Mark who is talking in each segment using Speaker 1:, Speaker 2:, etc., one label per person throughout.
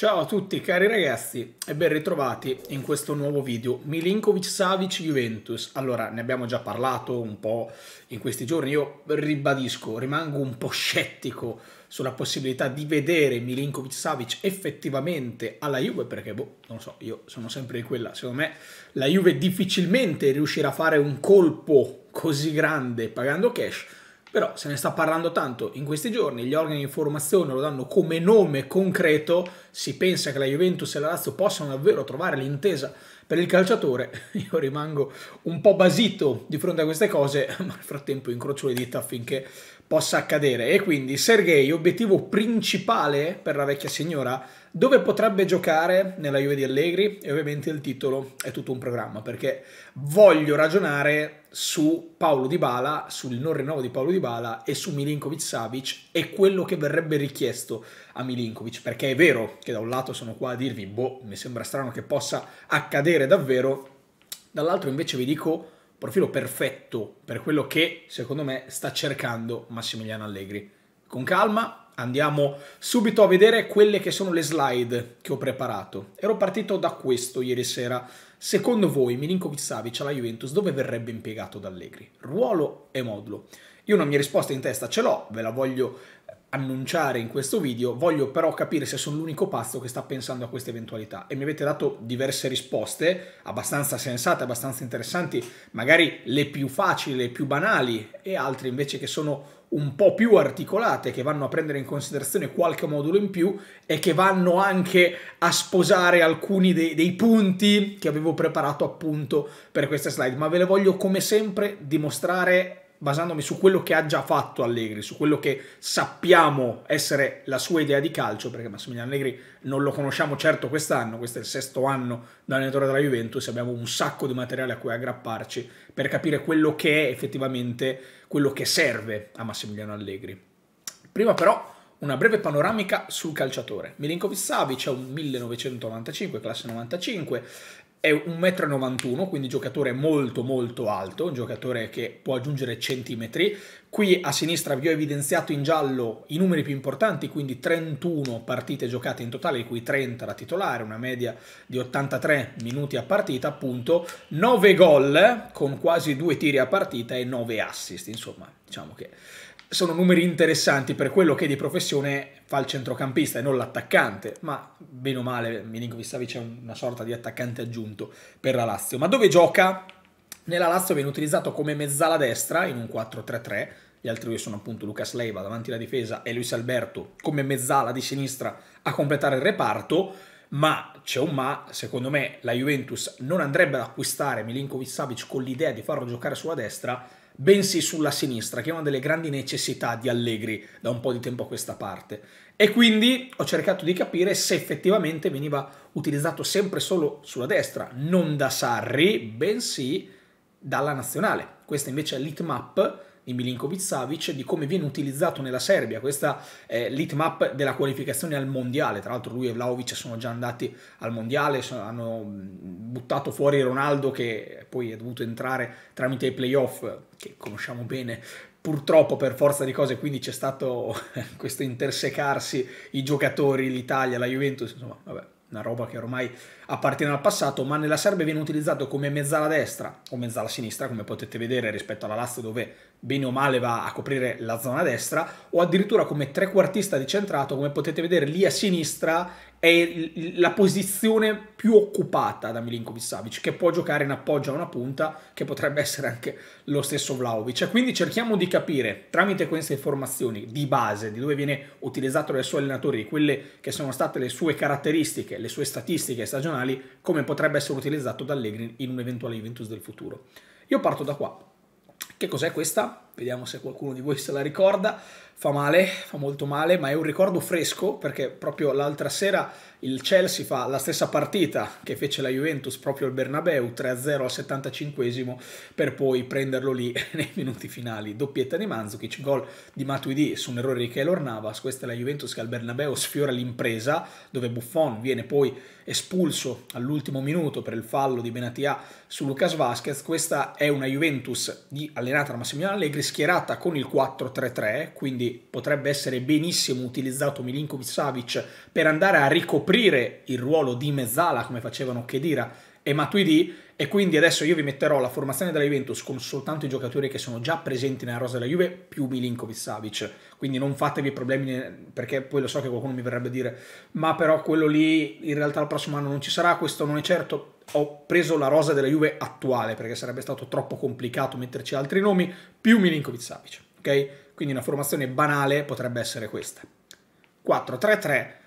Speaker 1: Ciao a tutti cari ragazzi e ben ritrovati in questo nuovo video Milinkovic Savic Juventus allora ne abbiamo già parlato un po' in questi giorni io ribadisco rimango un po' scettico sulla possibilità di vedere Milinkovic Savic effettivamente alla Juve perché boh non lo so io sono sempre di quella secondo me la Juve difficilmente riuscirà a fare un colpo così grande pagando cash però se ne sta parlando tanto in questi giorni, gli organi di informazione lo danno come nome concreto, si pensa che la Juventus e la Lazio possano davvero trovare l'intesa per il calciatore, io rimango un po' basito di fronte a queste cose, ma nel frattempo incrocio le dita affinché possa accadere. E quindi Sergei, obiettivo principale per la vecchia signora, dove potrebbe giocare nella Juve di Allegri? E ovviamente il titolo è tutto un programma perché voglio ragionare su Paolo Di Bala, sul non rinnovo di Paolo Di Bala e su Milinkovic Savic e quello che verrebbe richiesto a Milinkovic, perché è vero che da un lato sono qua a dirvi boh, mi sembra strano che possa accadere davvero, dall'altro invece vi dico profilo perfetto per quello che secondo me sta cercando Massimiliano Allegri. Con calma, Andiamo subito a vedere quelle che sono le slide che ho preparato. Ero partito da questo ieri sera. Secondo voi Milinkovic Savic alla Juventus dove verrebbe impiegato D'Allegri? Ruolo e modulo? Io una mia risposta in testa ce l'ho, ve la voglio annunciare in questo video, voglio però capire se sono l'unico pazzo che sta pensando a questa eventualità e mi avete dato diverse risposte abbastanza sensate, abbastanza interessanti, magari le più facili, le più banali e altre invece che sono un po' più articolate, che vanno a prendere in considerazione qualche modulo in più e che vanno anche a sposare alcuni dei, dei punti che avevo preparato appunto per queste slide, ma ve le voglio come sempre dimostrare basandomi su quello che ha già fatto Allegri, su quello che sappiamo essere la sua idea di calcio, perché Massimiliano Allegri non lo conosciamo certo quest'anno, questo è il sesto anno da allenatore della Juventus, abbiamo un sacco di materiale a cui aggrapparci per capire quello che è effettivamente quello che serve a Massimiliano Allegri. Prima però una breve panoramica sul calciatore. Milinkovic Savic è un 1995, classe 95, è 1,91 m, quindi giocatore molto molto alto, un giocatore che può aggiungere centimetri. Qui a sinistra vi ho evidenziato in giallo i numeri più importanti, quindi 31 partite giocate in totale, di cui 30 da titolare, una media di 83 minuti a partita, appunto 9 gol con quasi due tiri a partita e 9 assist, insomma diciamo che sono numeri interessanti per quello che di professione fa il centrocampista e non l'attaccante, ma bene o male Milinkovic Savic è una sorta di attaccante aggiunto per la Lazio. Ma dove gioca? Nella Lazio viene utilizzato come mezzala destra in un 4-3-3, gli altri due sono appunto Lucas Leiva davanti alla difesa e Luis Alberto come mezzala di sinistra a completare il reparto ma c'è un ma, secondo me la Juventus non andrebbe ad acquistare Milinkovic Savic con l'idea di farlo giocare sulla destra, bensì sulla sinistra, che è una delle grandi necessità di Allegri da un po' di tempo a questa parte. E quindi ho cercato di capire se effettivamente veniva utilizzato sempre solo sulla destra, non da Sarri, bensì dalla nazionale. Questa invece è l'itmap di Milinkovic Savic, di come viene utilizzato nella Serbia, questa è eh, l'heatmap della qualificazione al mondiale, tra l'altro lui e Vlaovic sono già andati al mondiale, hanno mm, buttato fuori Ronaldo che poi è dovuto entrare tramite i playoff che conosciamo bene purtroppo per forza di cose, quindi c'è stato questo intersecarsi i giocatori, l'Italia, la Juventus, insomma, vabbè, una roba che ormai appartiene al passato, ma nella Serbia viene utilizzato come mezzala destra o mezzala sinistra, come potete vedere rispetto alla Lazio dove bene o male va a coprire la zona destra, o addirittura come trequartista di centrato, come potete vedere lì a sinistra, è la posizione più occupata da Milinkovic Savic, che può giocare in appoggio a una punta, che potrebbe essere anche lo stesso Vlaovic. Quindi cerchiamo di capire, tramite queste informazioni di base, di dove viene utilizzato dai suoi allenatori, quelle che sono state le sue caratteristiche, le sue statistiche stagionali, come potrebbe essere utilizzato da Allegri in eventuale Juventus del futuro. Io parto da qua, che cos'è questa? vediamo se qualcuno di voi se la ricorda, fa male, fa molto male, ma è un ricordo fresco perché proprio l'altra sera il Chelsea fa la stessa partita che fece la Juventus proprio al Bernabeu, 3-0 al 75 per poi prenderlo lì nei minuti finali. Doppietta di Manzukic, gol di Matuidi su un errore di Keylor Navas, questa è la Juventus che al Bernabeu sfiora l'impresa dove Buffon viene poi espulso all'ultimo minuto per il fallo di Benatia su Lucas Vasquez, questa è una Juventus di allenata da Massimiliano Allegri sempre schierata con il 4-3-3, quindi potrebbe essere benissimo utilizzato Milinkovic-Savic per andare a ricoprire il ruolo di mezzala, come facevano Kedira e Matuidi, e quindi adesso io vi metterò la formazione della Juventus con soltanto i giocatori che sono già presenti nella rosa della Juve più Milinkovic-Savic, quindi non fatevi problemi eh, perché poi lo so che qualcuno mi verrebbe a dire ma però quello lì in realtà il prossimo anno non ci sarà, questo non è certo, ho preso la rosa della Juve attuale perché sarebbe stato troppo complicato metterci altri nomi, più Milinkovic Savic, ok? Quindi una formazione banale potrebbe essere questa. 4-3-3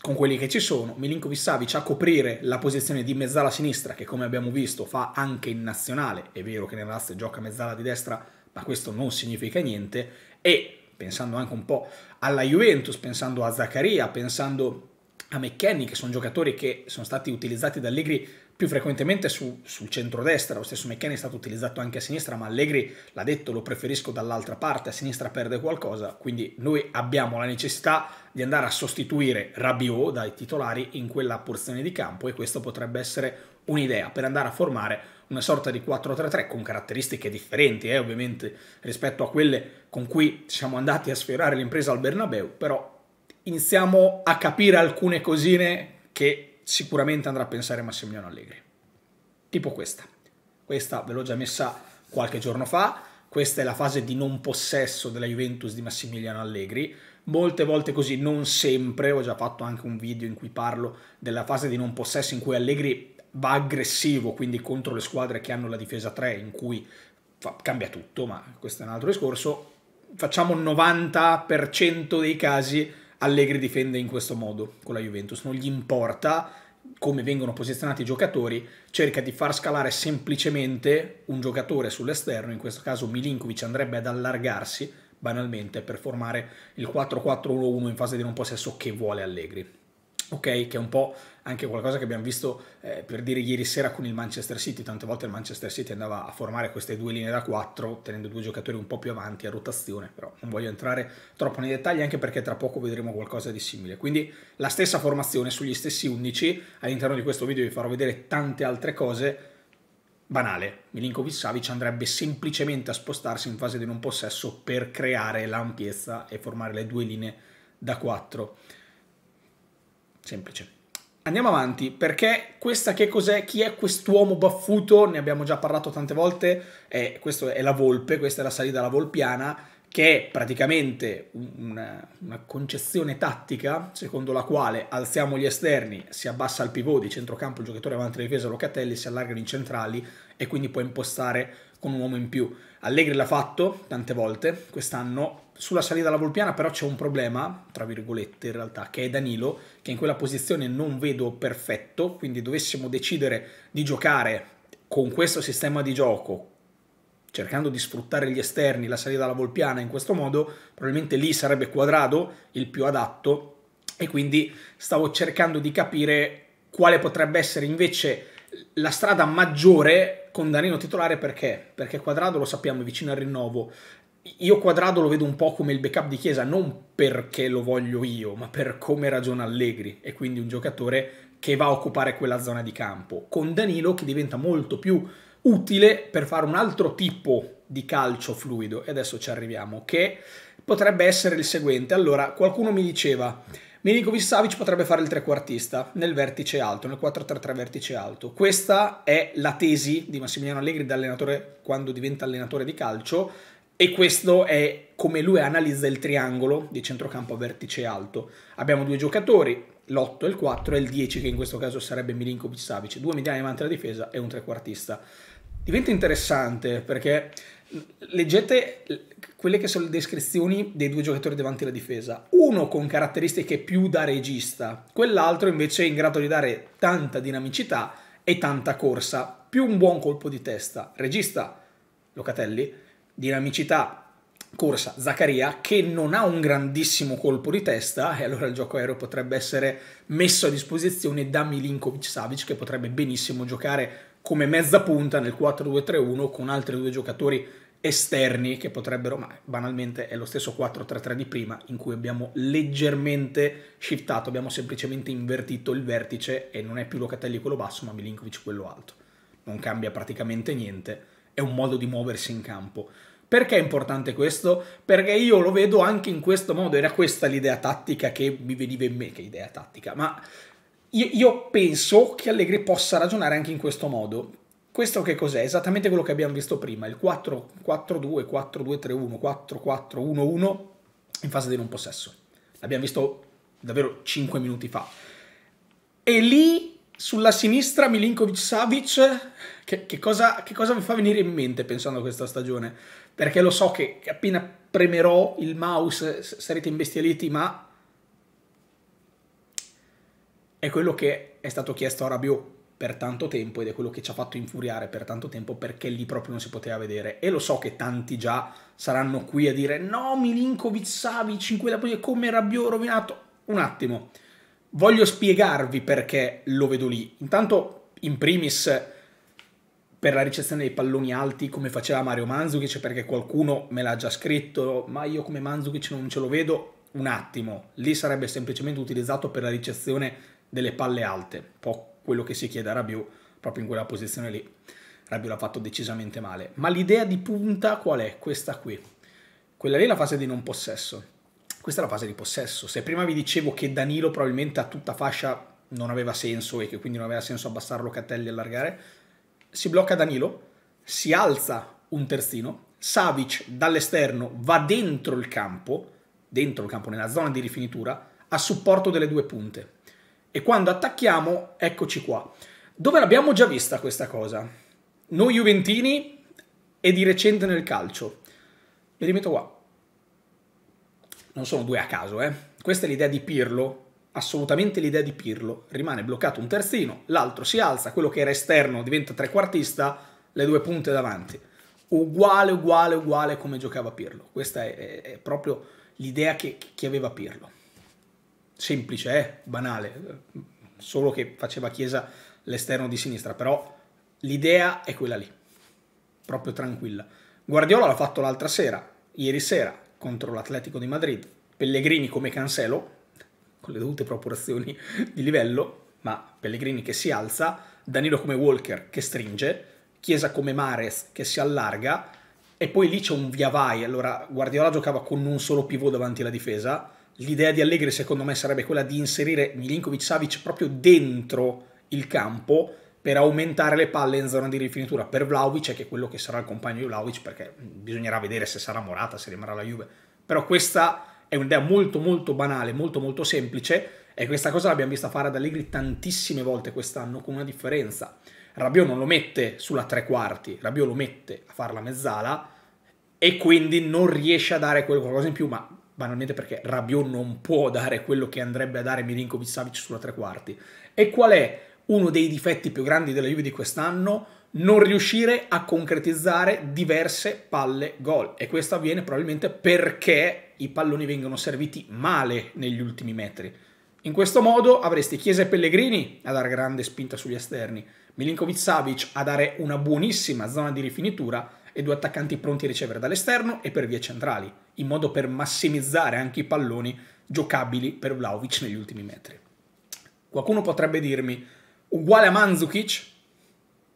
Speaker 1: con quelli che ci sono, Milinkovic Savic a coprire la posizione di mezzala sinistra che come abbiamo visto fa anche in nazionale, è vero che nella Lazio gioca mezzala di destra, ma questo non significa niente e pensando anche un po' alla Juventus, pensando a Zaccaria, pensando a McKenny, che sono giocatori che sono stati utilizzati da Allegri più frequentemente su, sul centrodestra, lo stesso McKenna è stato utilizzato anche a sinistra, ma Allegri l'ha detto, lo preferisco dall'altra parte, a sinistra perde qualcosa, quindi noi abbiamo la necessità di andare a sostituire Rabiot dai titolari in quella porzione di campo e questo potrebbe essere un'idea per andare a formare una sorta di 4-3-3 con caratteristiche differenti eh, ovviamente rispetto a quelle con cui siamo andati a sfiorare l'impresa al Bernabeu, però iniziamo a capire alcune cosine che sicuramente andrà a pensare Massimiliano Allegri. Tipo questa. Questa ve l'ho già messa qualche giorno fa. Questa è la fase di non possesso della Juventus di Massimiliano Allegri. Molte volte così, non sempre. Ho già fatto anche un video in cui parlo della fase di non possesso in cui Allegri va aggressivo, quindi contro le squadre che hanno la difesa 3, in cui fa, cambia tutto, ma questo è un altro discorso. Facciamo il 90% dei casi Allegri difende in questo modo con la Juventus, non gli importa come vengono posizionati i giocatori, cerca di far scalare semplicemente un giocatore sull'esterno, in questo caso Milinkovic andrebbe ad allargarsi banalmente per formare il 4-4-1-1 in fase di non possesso che vuole Allegri. Ok, che è un po' anche qualcosa che abbiamo visto eh, per dire ieri sera con il Manchester City, tante volte il Manchester City andava a formare queste due linee da 4 tenendo due giocatori un po' più avanti a rotazione, però non voglio entrare troppo nei dettagli anche perché tra poco vedremo qualcosa di simile. Quindi la stessa formazione sugli stessi 11, all'interno di questo video vi farò vedere tante altre cose, banale. Milinkovic Savic andrebbe semplicemente a spostarsi in fase di non possesso per creare l'ampiezza e formare le due linee da 4. Semplice. Andiamo avanti, perché questa che cos'è? Chi è quest'uomo baffuto? Ne abbiamo già parlato tante volte, eh, questa è la volpe, questa è la salita alla volpiana, che è praticamente una, una, concezione tattica secondo la quale alziamo gli esterni, si abbassa il pivot di centrocampo il giocatore avanti alla difesa Locatelli, si allargano i centrali e quindi può impostare con un uomo in più. Allegri l'ha fatto tante volte quest'anno. Sulla salita alla Volpiana però c'è un problema, tra virgolette in realtà, che è Danilo, che in quella posizione non vedo perfetto, quindi dovessimo decidere di giocare con questo sistema di gioco, cercando di sfruttare gli esterni, la salita alla Volpiana in questo modo, probabilmente lì sarebbe Quadrado il più adatto e quindi stavo cercando di capire quale potrebbe essere invece la strada maggiore con Danilo titolare perché? Perché Quadrado lo sappiamo è vicino al rinnovo. Io Quadrado lo vedo un po' come il backup di Chiesa, non perché lo voglio io, ma per come ragiona Allegri e quindi un giocatore che va a occupare quella zona di campo. Con Danilo che diventa molto più utile per fare un altro tipo di calcio fluido e adesso ci arriviamo che potrebbe essere il seguente. Allora, qualcuno mi diceva Milinkovic Savic potrebbe fare il trequartista nel vertice alto, nel 4-3-3 vertice alto. Questa è la tesi di Massimiliano Allegri da allenatore quando diventa allenatore di calcio e questo è come lui analizza il triangolo di centrocampo a vertice alto. Abbiamo due giocatori, l'8 e il 4 e il 10 che in questo caso sarebbe Milinkovic Savic, due mediani davanti alla difesa e un trequartista. Diventa interessante perché leggete quelle che sono le descrizioni dei due giocatori davanti alla difesa. Uno con caratteristiche più da regista, quell'altro invece in grado di dare tanta dinamicità e tanta corsa, più un buon colpo di testa. Regista Locatelli, dinamicità corsa Zaccaria che non ha un grandissimo colpo di testa e allora il gioco aereo potrebbe essere messo a disposizione da Milinkovic Savic che potrebbe benissimo giocare come mezza punta nel 4-2-3-1 con altri due giocatori esterni che potrebbero, ma banalmente è lo stesso 4-3-3 di prima in cui abbiamo leggermente shiftato, abbiamo semplicemente invertito il vertice e non è più Locatelli quello basso ma Milinkovic quello alto. Non cambia praticamente niente, è un modo di muoversi in campo. Perché è importante questo? Perché io lo vedo anche in questo modo, era questa l'idea tattica che mi veniva in me, che idea tattica, ma io, io penso che Allegri possa ragionare anche in questo modo. Questo che cos'è? Esattamente quello che abbiamo visto prima, il 4-4-2, 4-2-3-1, 4-4-1-1 in fase di non possesso. L'abbiamo visto davvero 5 minuti fa. E lì sulla sinistra Milinkovic-Savic, che, che, cosa, che cosa mi fa venire in mente pensando a questa stagione? Perché lo so che appena premerò il mouse sarete imbestialiti, ma è quello che è stato chiesto a Rabiot per tanto tempo ed è quello che ci ha fatto infuriare per tanto tempo perché lì proprio non si poteva vedere. E lo so che tanti già saranno qui a dire no, Milinkovic, Savic, in quella posizione come Rabiot rovinato. Un attimo, voglio spiegarvi perché lo vedo lì. Intanto, in primis per la ricezione dei palloni alti come faceva Mario Manzukic perché qualcuno me l'ha già scritto ma io come Manzukic non ce lo vedo un attimo lì sarebbe semplicemente utilizzato per la ricezione delle palle alte, un po' quello che si chiede a Rabiu proprio in quella posizione lì. Rabiu l'ha fatto decisamente male. Ma l'idea di punta qual è? Questa qui. Quella lì è la fase di non possesso. Questa è la fase di possesso. Se prima vi dicevo che Danilo probabilmente a tutta fascia non aveva senso e che quindi non aveva senso abbassare Locatelli e allargare, si blocca Danilo, si alza un terzino, Savic dall'esterno va dentro il campo, dentro il campo, nella zona di rifinitura, a supporto delle due punte e quando attacchiamo eccoci qua. Dove l'abbiamo già vista questa cosa? Noi Juventini e di recente nel calcio. Ve rimetto qua. Non sono due a caso, eh. Questa è l'idea di Pirlo, assolutamente l'idea di Pirlo. Rimane bloccato un terzino, l'altro si alza, quello che era esterno diventa trequartista, le due punte davanti. Uguale, uguale, uguale come giocava Pirlo. Questa è, è, è proprio l'idea che, che aveva Pirlo semplice, eh? banale, solo che faceva Chiesa l'esterno di sinistra, però l'idea è quella lì, proprio tranquilla. Guardiola l'ha fatto l'altra sera, ieri sera, contro l'Atletico di Madrid, Pellegrini come Cancelo, con le dovute proporzioni di livello, ma Pellegrini che si alza, Danilo come Walker che stringe, Chiesa come Mares che si allarga, e poi lì c'è un via vai, allora Guardiola giocava con un solo pivot davanti alla difesa, l'idea di Allegri secondo me sarebbe quella di inserire Milinkovic Savic proprio dentro il campo per aumentare le palle in zona di rifinitura per Vlaovic, che è quello che sarà il compagno di Vlaovic, perché bisognerà vedere se sarà Morata, se rimarrà la Juve. Però questa è un'idea molto molto banale, molto molto semplice, e questa cosa l'abbiamo vista fare ad Allegri tantissime volte quest'anno, con una differenza. Rabiot non lo mette sulla tre quarti, Rabiot lo mette a fare la mezzala, e quindi non riesce a dare quel qualcosa in più, ma banalmente perché Rabiot non può dare quello che andrebbe a dare Milinkovic Savic sulla tre quarti. E qual è uno dei difetti più grandi della Juve di quest'anno? Non riuscire a concretizzare diverse palle gol. E questo avviene probabilmente perché i palloni vengono serviti male negli ultimi metri. In questo modo avresti Chiesa e Pellegrini a dare grande spinta sugli esterni, Milinkovic Savic a dare una buonissima zona di rifinitura e due attaccanti pronti a ricevere dall'esterno e per vie centrali, in modo per massimizzare anche i palloni giocabili per Vlaovic negli ultimi metri. Qualcuno potrebbe dirmi, uguale a Mandzukic?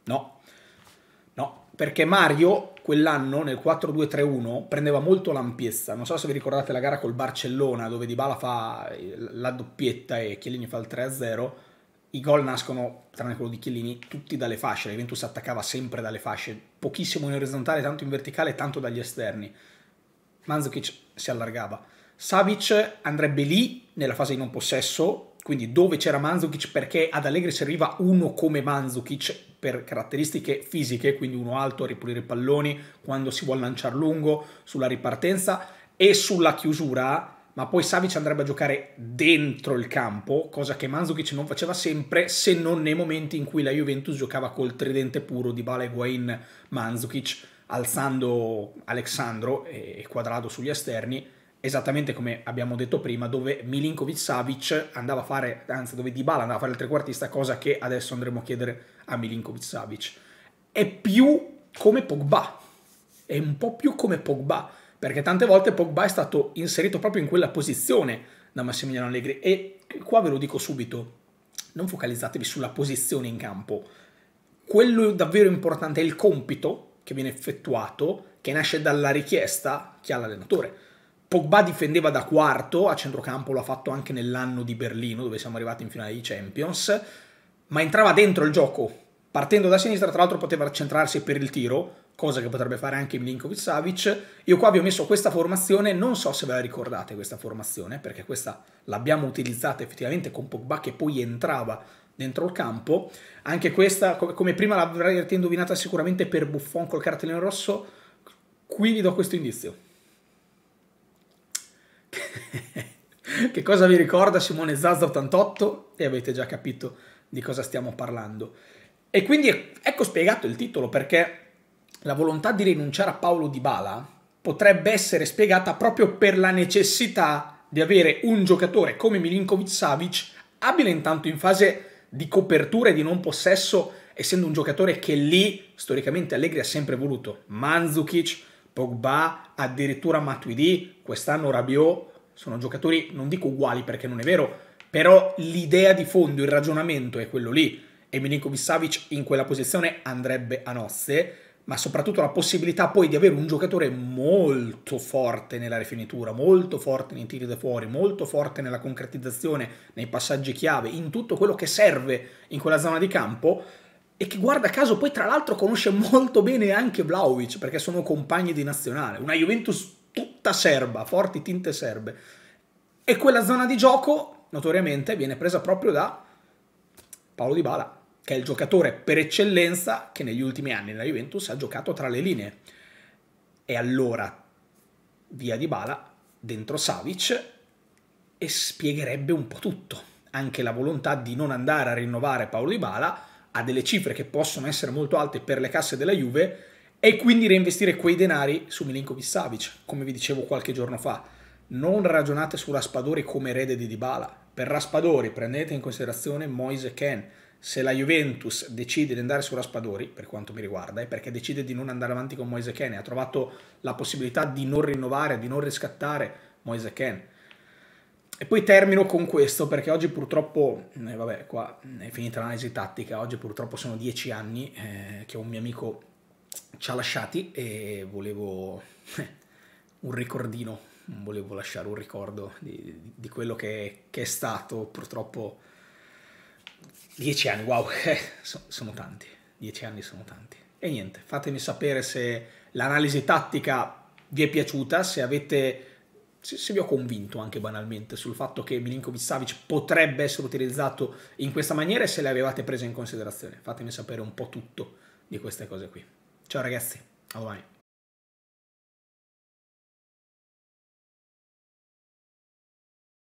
Speaker 1: No, no, perché Mario quell'anno nel 4-2-3-1 prendeva molto l'ampiezza, non so se vi ricordate la gara col Barcellona dove Dybala fa eh, la doppietta e Chiellini fa il 3-0, i gol nascono, tranne quello di Chiellini, tutti dalle fasce. La Juventus attaccava sempre dalle fasce, pochissimo in orizzontale, tanto in verticale, tanto dagli esterni. Manzukic si allargava. Savic andrebbe lì nella fase di non possesso, quindi dove c'era Manzukic perché ad Allegri serviva uno come Manzukic per caratteristiche fisiche, quindi uno alto a ripulire i palloni, quando si vuole lanciare lungo, sulla ripartenza e sulla chiusura ma poi Savic andrebbe a giocare dentro il campo, cosa che Mandzukic non faceva sempre, se non nei momenti in cui la Juventus giocava col tridente puro di Bale, Guain, Mandzukic, alzando Alexandro e Quadrado sugli esterni, esattamente come abbiamo detto prima, dove Milinkovic Savic andava a fare, anzi dove Dybala andava a fare il trequartista, cosa che adesso andremo a chiedere a Milinkovic Savic. È più come Pogba, è un po' più come Pogba perché tante volte Pogba è stato inserito proprio in quella posizione da Massimiliano Allegri e qua ve lo dico subito, non focalizzatevi sulla posizione in campo, quello davvero importante è il compito che viene effettuato, che nasce dalla richiesta che ha l'allenatore. Pogba difendeva da quarto a centrocampo, lo ha fatto anche nell'anno di Berlino, dove siamo arrivati in finale di Champions, ma entrava dentro il gioco, partendo da sinistra, tra l'altro poteva centrarsi per il tiro, cosa che potrebbe fare anche Milinkovic Savic. Io qua vi ho messo questa formazione, non so se ve la ricordate questa formazione, perché questa l'abbiamo utilizzata effettivamente con Pogba che poi entrava dentro il campo. Anche questa, come prima l'avrete indovinata sicuramente per Buffon col cartellino rosso, qui vi do questo indizio. che cosa vi ricorda Simone Zazza 88? E avete già capito di cosa stiamo parlando. E quindi ecco spiegato il titolo perché la volontà di rinunciare a Paolo Di Bala potrebbe essere spiegata proprio per la necessità di avere un giocatore come Milinkovic Savic abile intanto in fase di copertura e di non possesso, essendo un giocatore che lì storicamente Allegri ha sempre voluto. Manzukic, Pogba, addirittura Matuidi, quest'anno Rabiot, sono giocatori non dico uguali perché non è vero, però l'idea di fondo, il ragionamento è quello lì e Milinkovic Savic in quella posizione andrebbe a nozze ma soprattutto la possibilità poi di avere un giocatore molto forte nella rifinitura, molto forte nei tiri da fuori, molto forte nella concretizzazione, nei passaggi chiave, in tutto quello che serve in quella zona di campo e che guarda caso poi tra l'altro conosce molto bene anche Vlaovic perché sono compagni di nazionale, una Juventus tutta serba, forti tinte serbe. E quella zona di gioco notoriamente viene presa proprio da Paolo Di Bala che è il giocatore per eccellenza che negli ultimi anni nella Juventus ha giocato tra le linee. E allora via di bala dentro Savic e spiegherebbe un po' tutto. Anche la volontà di non andare a rinnovare Paolo Di Bala a delle cifre che possono essere molto alte per le casse della Juve e quindi reinvestire quei denari su Milinkovic Savic, come vi dicevo qualche giorno fa. Non ragionate su Raspadori come erede di Dybala. Per Raspadori prendete in considerazione Moise Ken, se la Juventus decide di andare su Raspadori, per quanto mi riguarda, è perché decide di non andare avanti con Moise Ken ha trovato la possibilità di non rinnovare, di non riscattare Moise Ken. E poi termino con questo perché oggi purtroppo, eh, vabbè, qua è finita l'analisi tattica, oggi purtroppo sono dieci anni eh, che un mio amico ci ha lasciati e volevo eh, un ricordino, volevo lasciare un ricordo di, di quello che, che è stato purtroppo Dieci anni, wow, eh, sono tanti, dieci anni sono tanti. E niente, fatemi sapere se l'analisi tattica vi è piaciuta, se avete se, vi ho convinto anche banalmente sul fatto che Milinkovic Savic potrebbe essere utilizzato in questa maniera e se le avevate prese in considerazione. Fatemi sapere un po' tutto di queste cose qui. Ciao ragazzi, a domani.